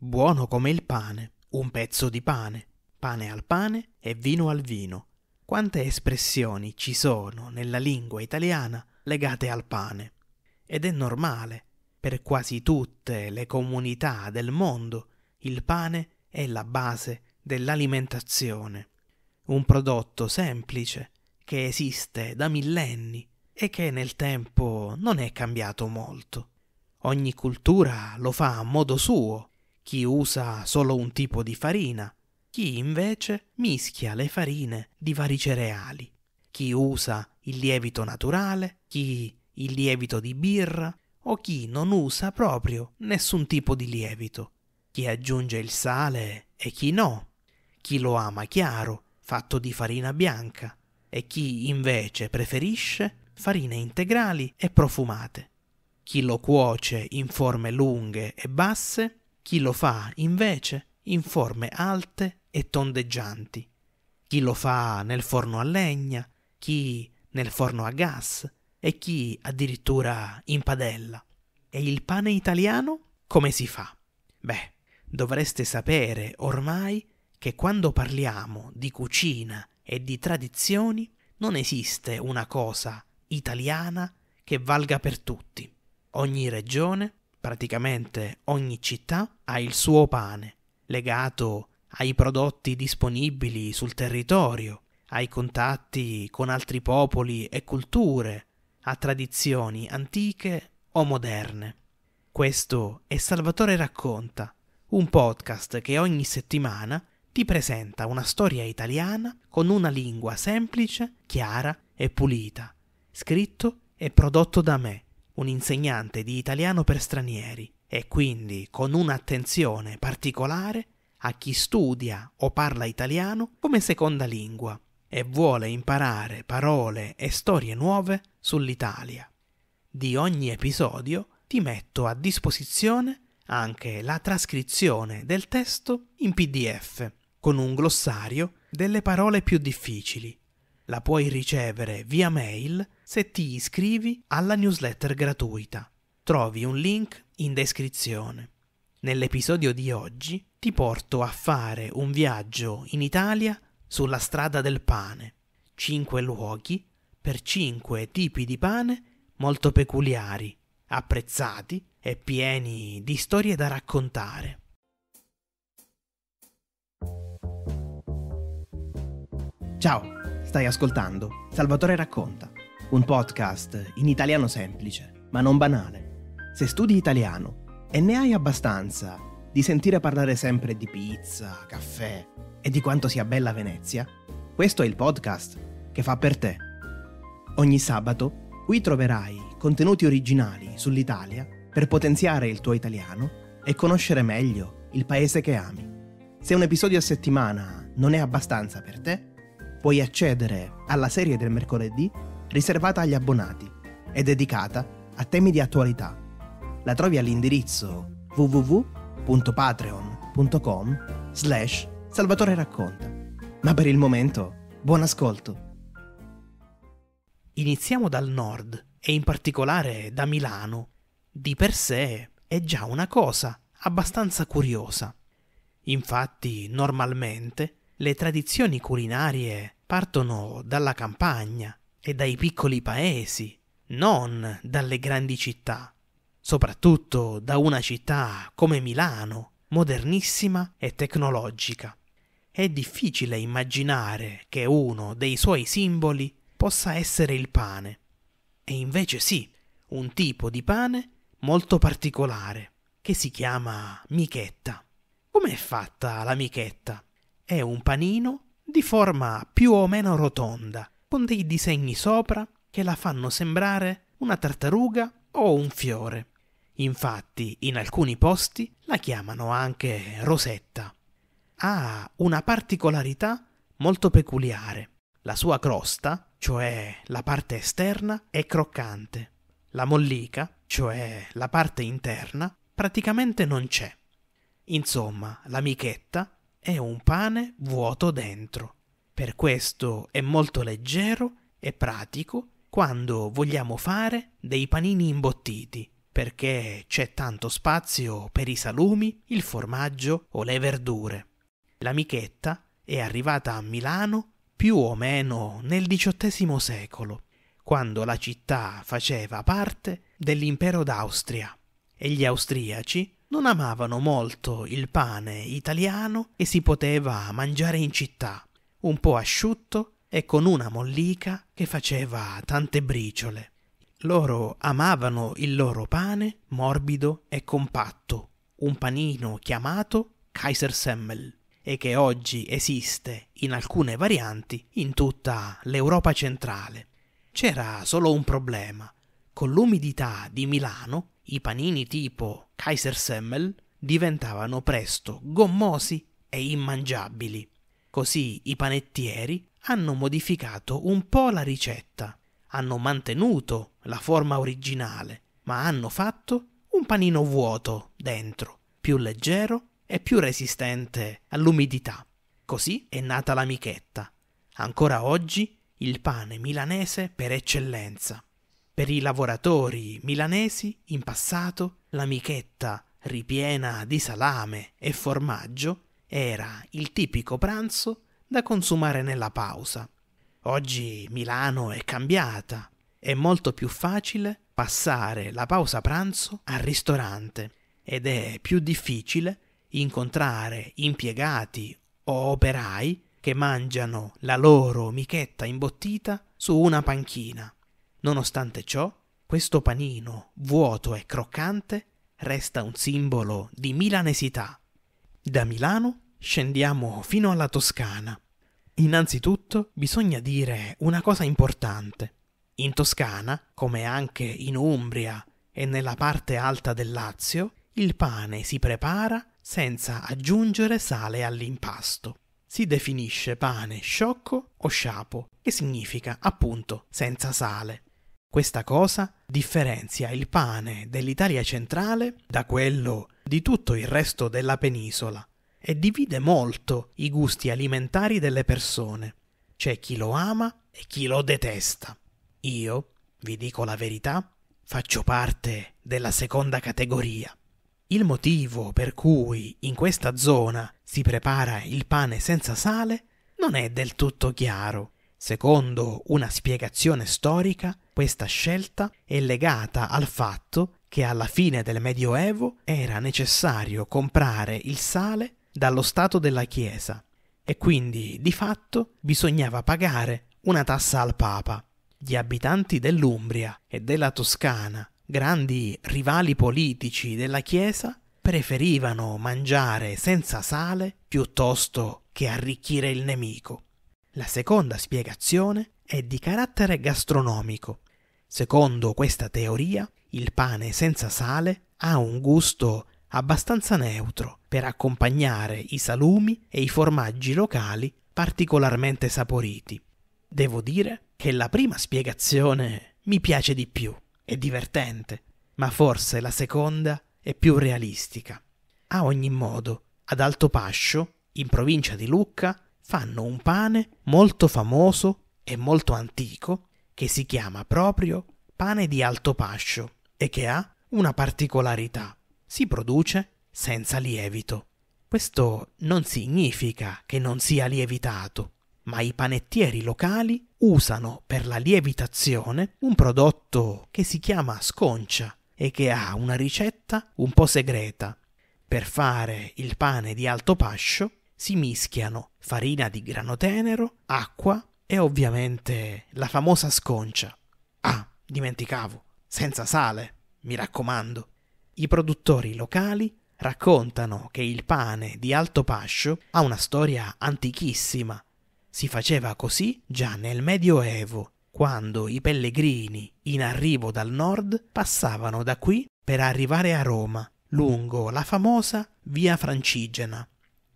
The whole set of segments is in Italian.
buono come il pane, un pezzo di pane, pane al pane e vino al vino. Quante espressioni ci sono nella lingua italiana legate al pane? Ed è normale, per quasi tutte le comunità del mondo il pane è la base dell'alimentazione, un prodotto semplice che esiste da millenni e che nel tempo non è cambiato molto. Ogni cultura lo fa a modo suo chi usa solo un tipo di farina, chi invece mischia le farine di vari cereali, chi usa il lievito naturale, chi il lievito di birra o chi non usa proprio nessun tipo di lievito, chi aggiunge il sale e chi no, chi lo ama chiaro, fatto di farina bianca, e chi invece preferisce farine integrali e profumate, chi lo cuoce in forme lunghe e basse chi lo fa, invece, in forme alte e tondeggianti. Chi lo fa nel forno a legna, chi nel forno a gas e chi addirittura in padella. E il pane italiano come si fa? Beh, dovreste sapere ormai che quando parliamo di cucina e di tradizioni non esiste una cosa italiana che valga per tutti. Ogni regione praticamente ogni città ha il suo pane, legato ai prodotti disponibili sul territorio, ai contatti con altri popoli e culture, a tradizioni antiche o moderne. Questo è Salvatore Racconta, un podcast che ogni settimana ti presenta una storia italiana con una lingua semplice, chiara e pulita, scritto e prodotto da me, un insegnante di italiano per stranieri e quindi con un'attenzione particolare a chi studia o parla italiano come seconda lingua e vuole imparare parole e storie nuove sull'Italia. Di ogni episodio ti metto a disposizione anche la trascrizione del testo in PDF con un glossario delle parole più difficili la puoi ricevere via mail se ti iscrivi alla newsletter gratuita. Trovi un link in descrizione. Nell'episodio di oggi ti porto a fare un viaggio in Italia sulla strada del pane. 5 luoghi per 5 tipi di pane molto peculiari, apprezzati e pieni di storie da raccontare. Ciao! Stai ascoltando Salvatore Racconta, un podcast in italiano semplice, ma non banale. Se studi italiano e ne hai abbastanza di sentire parlare sempre di pizza, caffè e di quanto sia bella Venezia, questo è il podcast che fa per te. Ogni sabato qui troverai contenuti originali sull'Italia per potenziare il tuo italiano e conoscere meglio il paese che ami. Se un episodio a settimana non è abbastanza per te, puoi accedere alla serie del mercoledì riservata agli abbonati e dedicata a temi di attualità. La trovi all'indirizzo www.patreon.com slash Salvatore Racconta. Ma per il momento, buon ascolto! Iniziamo dal nord e in particolare da Milano. Di per sé è già una cosa abbastanza curiosa. Infatti, normalmente, le tradizioni culinarie partono dalla campagna e dai piccoli paesi, non dalle grandi città, soprattutto da una città come Milano, modernissima e tecnologica. È difficile immaginare che uno dei suoi simboli possa essere il pane. E invece sì, un tipo di pane molto particolare, che si chiama michetta. Com'è fatta la michetta? È un panino di forma più o meno rotonda, con dei disegni sopra che la fanno sembrare una tartaruga o un fiore. Infatti, in alcuni posti la chiamano anche rosetta. Ha una particolarità molto peculiare. La sua crosta, cioè la parte esterna, è croccante. La mollica, cioè la parte interna, praticamente non c'è. Insomma, l'amichetta è un pane vuoto dentro. Per questo è molto leggero e pratico quando vogliamo fare dei panini imbottiti, perché c'è tanto spazio per i salumi, il formaggio o le verdure. L'amichetta è arrivata a Milano più o meno nel XVIII secolo, quando la città faceva parte dell'impero d'Austria e gli austriaci non amavano molto il pane italiano e si poteva mangiare in città, un po' asciutto e con una mollica che faceva tante briciole. Loro amavano il loro pane morbido e compatto, un panino chiamato Kaisersemmel e che oggi esiste in alcune varianti in tutta l'Europa centrale. C'era solo un problema. Con l'umidità di Milano i panini tipo Kaisersemmel diventavano presto gommosi e immangiabili. Così i panettieri hanno modificato un po' la ricetta, hanno mantenuto la forma originale, ma hanno fatto un panino vuoto dentro, più leggero e più resistente all'umidità. Così è nata la michetta. Ancora oggi il pane milanese per eccellenza. Per i lavoratori milanesi, in passato, l'amichetta ripiena di salame e formaggio era il tipico pranzo da consumare nella pausa. Oggi Milano è cambiata, è molto più facile passare la pausa pranzo al ristorante ed è più difficile incontrare impiegati o operai che mangiano la loro michetta imbottita su una panchina. Nonostante ciò, questo panino, vuoto e croccante, resta un simbolo di milanesità. Da Milano scendiamo fino alla Toscana. Innanzitutto bisogna dire una cosa importante. In Toscana, come anche in Umbria e nella parte alta del Lazio, il pane si prepara senza aggiungere sale all'impasto. Si definisce pane sciocco o sciapo, che significa appunto senza sale. Questa cosa differenzia il pane dell'Italia centrale da quello di tutto il resto della penisola e divide molto i gusti alimentari delle persone. C'è chi lo ama e chi lo detesta. Io, vi dico la verità, faccio parte della seconda categoria. Il motivo per cui in questa zona si prepara il pane senza sale non è del tutto chiaro. Secondo una spiegazione storica, questa scelta è legata al fatto che alla fine del Medioevo era necessario comprare il sale dallo Stato della Chiesa e quindi di fatto bisognava pagare una tassa al Papa. Gli abitanti dell'Umbria e della Toscana, grandi rivali politici della Chiesa, preferivano mangiare senza sale piuttosto che arricchire il nemico. La seconda spiegazione è di carattere gastronomico. Secondo questa teoria, il pane senza sale ha un gusto abbastanza neutro per accompagnare i salumi e i formaggi locali particolarmente saporiti. Devo dire che la prima spiegazione mi piace di più, è divertente, ma forse la seconda è più realistica. A ogni modo, ad Alto Pascio, in provincia di Lucca, fanno un pane molto famoso e molto antico che si chiama proprio pane di alto pascio e che ha una particolarità. Si produce senza lievito. Questo non significa che non sia lievitato, ma i panettieri locali usano per la lievitazione un prodotto che si chiama sconcia e che ha una ricetta un po' segreta. Per fare il pane di alto pascio si mischiano farina di grano tenero, acqua e ovviamente la famosa sconcia. Ah, dimenticavo, senza sale, mi raccomando. I produttori locali raccontano che il pane di Alto Pascio ha una storia antichissima. Si faceva così già nel Medioevo, quando i pellegrini in arrivo dal nord passavano da qui per arrivare a Roma, lungo la famosa via Francigena.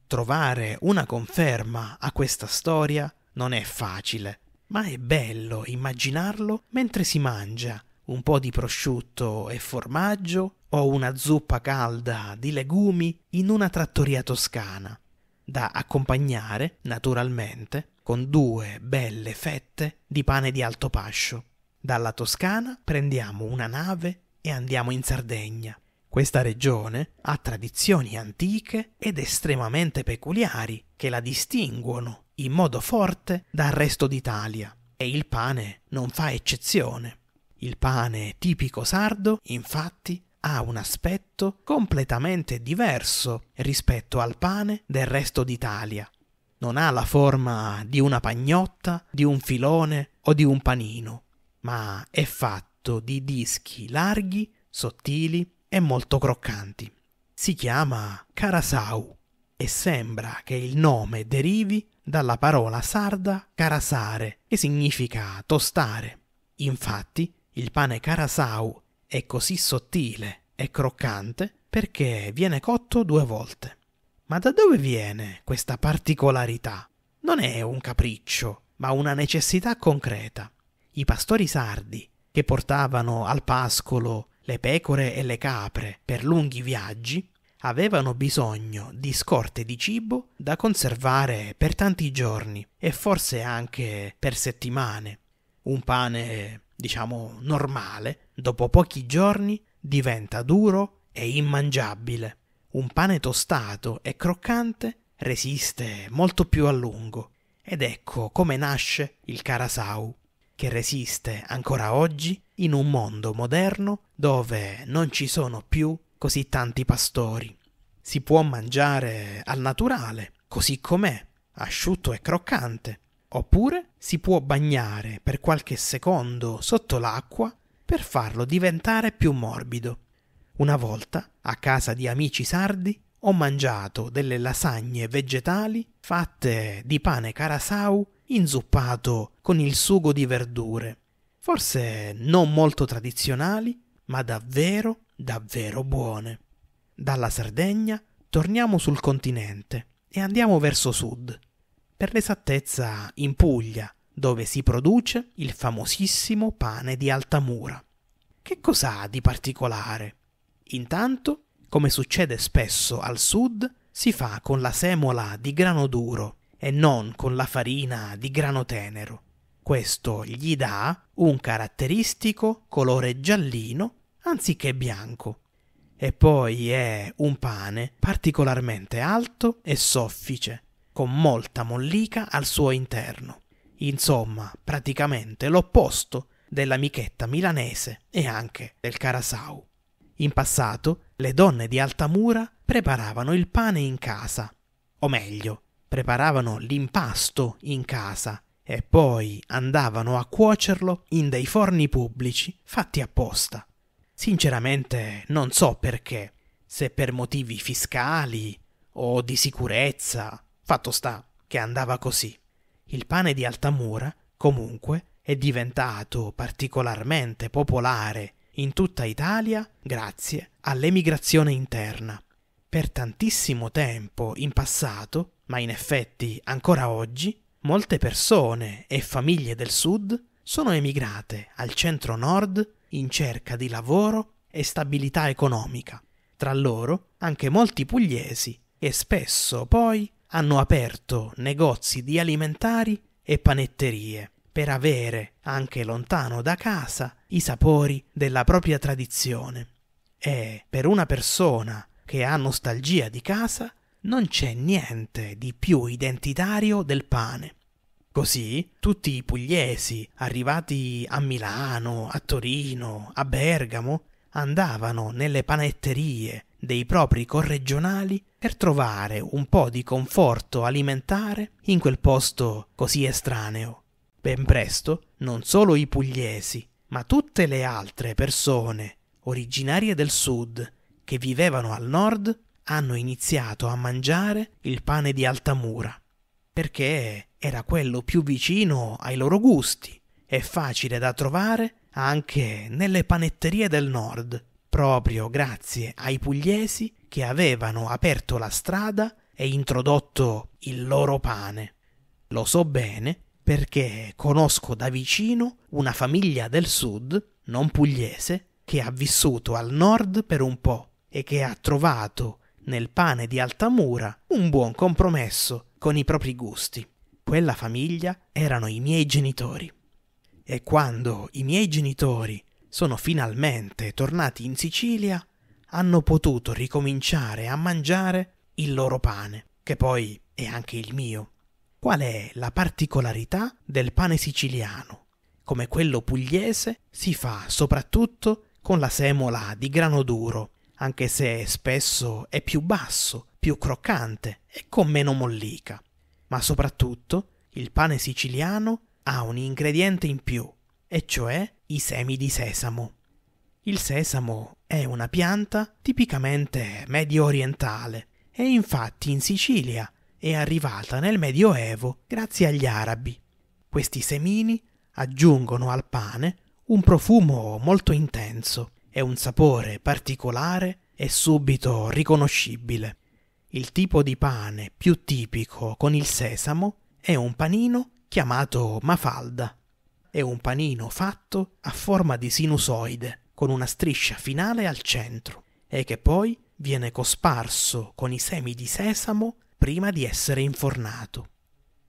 Trovare una conferma a questa storia non è facile, ma è bello immaginarlo mentre si mangia un po' di prosciutto e formaggio o una zuppa calda di legumi in una trattoria toscana, da accompagnare, naturalmente, con due belle fette di pane di alto pascio. Dalla Toscana prendiamo una nave e andiamo in Sardegna, questa regione ha tradizioni antiche ed estremamente peculiari che la distinguono in modo forte dal resto d'Italia e il pane non fa eccezione. Il pane tipico sardo, infatti, ha un aspetto completamente diverso rispetto al pane del resto d'Italia. Non ha la forma di una pagnotta, di un filone o di un panino, ma è fatto di dischi larghi, sottili e molto croccanti. Si chiama Carasau e sembra che il nome derivi dalla parola sarda carasare, che significa tostare. Infatti, il pane carasau è così sottile e croccante perché viene cotto due volte. Ma da dove viene questa particolarità? Non è un capriccio, ma una necessità concreta. I pastori sardi, che portavano al pascolo le pecore e le capre per lunghi viaggi avevano bisogno di scorte di cibo da conservare per tanti giorni e forse anche per settimane. Un pane, diciamo, normale, dopo pochi giorni diventa duro e immangiabile. Un pane tostato e croccante resiste molto più a lungo. Ed ecco come nasce il carasau che resiste ancora oggi in un mondo moderno dove non ci sono più così tanti pastori. Si può mangiare al naturale, così com'è, asciutto e croccante, oppure si può bagnare per qualche secondo sotto l'acqua per farlo diventare più morbido. Una volta, a casa di amici sardi, ho mangiato delle lasagne vegetali fatte di pane carasau inzuppato con il sugo di verdure, forse non molto tradizionali, ma davvero, davvero buone. Dalla Sardegna torniamo sul continente e andiamo verso sud, per l'esattezza in Puglia, dove si produce il famosissimo pane di Altamura. Che cos'ha di particolare? Intanto, come succede spesso al sud, si fa con la semola di grano duro e non con la farina di grano tenero. Questo gli dà un caratteristico colore giallino anziché bianco. E poi è un pane particolarmente alto e soffice, con molta mollica al suo interno. Insomma, praticamente l'opposto della michetta milanese e anche del carasau. In passato, le donne di Altamura preparavano il pane in casa, o meglio, preparavano l'impasto in casa e poi andavano a cuocerlo in dei forni pubblici fatti apposta. Sinceramente non so perché, se per motivi fiscali o di sicurezza, fatto sta che andava così. Il pane di Altamura, comunque, è diventato particolarmente popolare in tutta Italia grazie all'emigrazione interna. Per tantissimo tempo in passato ma in effetti, ancora oggi, molte persone e famiglie del sud sono emigrate al centro-nord in cerca di lavoro e stabilità economica. Tra loro anche molti pugliesi che spesso poi hanno aperto negozi di alimentari e panetterie per avere, anche lontano da casa, i sapori della propria tradizione. E per una persona che ha nostalgia di casa, non c'è niente di più identitario del pane. Così tutti i pugliesi arrivati a Milano, a Torino, a Bergamo, andavano nelle panetterie dei propri corregionali per trovare un po' di conforto alimentare in quel posto così estraneo. Ben presto non solo i pugliesi, ma tutte le altre persone originarie del sud che vivevano al nord hanno iniziato a mangiare il pane di Altamura, perché era quello più vicino ai loro gusti e facile da trovare anche nelle panetterie del nord, proprio grazie ai pugliesi che avevano aperto la strada e introdotto il loro pane. Lo so bene perché conosco da vicino una famiglia del sud, non pugliese, che ha vissuto al nord per un po' e che ha trovato nel pane di Altamura un buon compromesso con i propri gusti. Quella famiglia erano i miei genitori. E quando i miei genitori sono finalmente tornati in Sicilia, hanno potuto ricominciare a mangiare il loro pane, che poi è anche il mio. Qual è la particolarità del pane siciliano? Come quello pugliese si fa soprattutto con la semola di grano duro anche se spesso è più basso, più croccante e con meno mollica. Ma soprattutto il pane siciliano ha un ingrediente in più, e cioè i semi di sesamo. Il sesamo è una pianta tipicamente medio orientale e infatti in Sicilia è arrivata nel Medioevo grazie agli arabi. Questi semini aggiungono al pane un profumo molto intenso e un sapore particolare e subito riconoscibile. Il tipo di pane più tipico con il sesamo è un panino chiamato mafalda. È un panino fatto a forma di sinusoide, con una striscia finale al centro, e che poi viene cosparso con i semi di sesamo prima di essere infornato.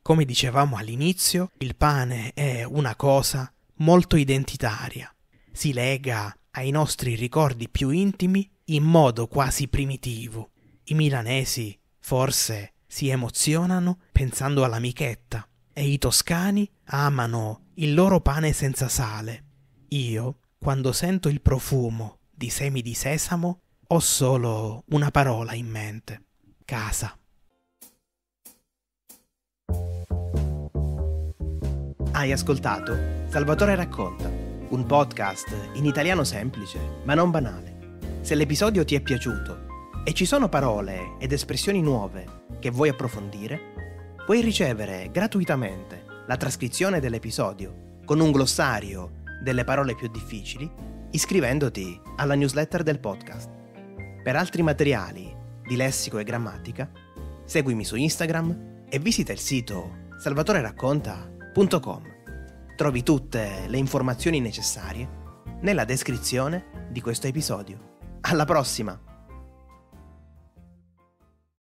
Come dicevamo all'inizio, il pane è una cosa molto identitaria. Si lega ai nostri ricordi più intimi in modo quasi primitivo. I milanesi, forse, si emozionano pensando all'amichetta e i toscani amano il loro pane senza sale. Io, quando sento il profumo di semi di sesamo, ho solo una parola in mente. Casa. Hai ascoltato Salvatore racconta un podcast in italiano semplice, ma non banale. Se l'episodio ti è piaciuto e ci sono parole ed espressioni nuove che vuoi approfondire, puoi ricevere gratuitamente la trascrizione dell'episodio con un glossario delle parole più difficili iscrivendoti alla newsletter del podcast. Per altri materiali di lessico e grammatica, seguimi su Instagram e visita il sito salvatoreracconta.com. Trovi tutte le informazioni necessarie nella descrizione di questo episodio. Alla prossima!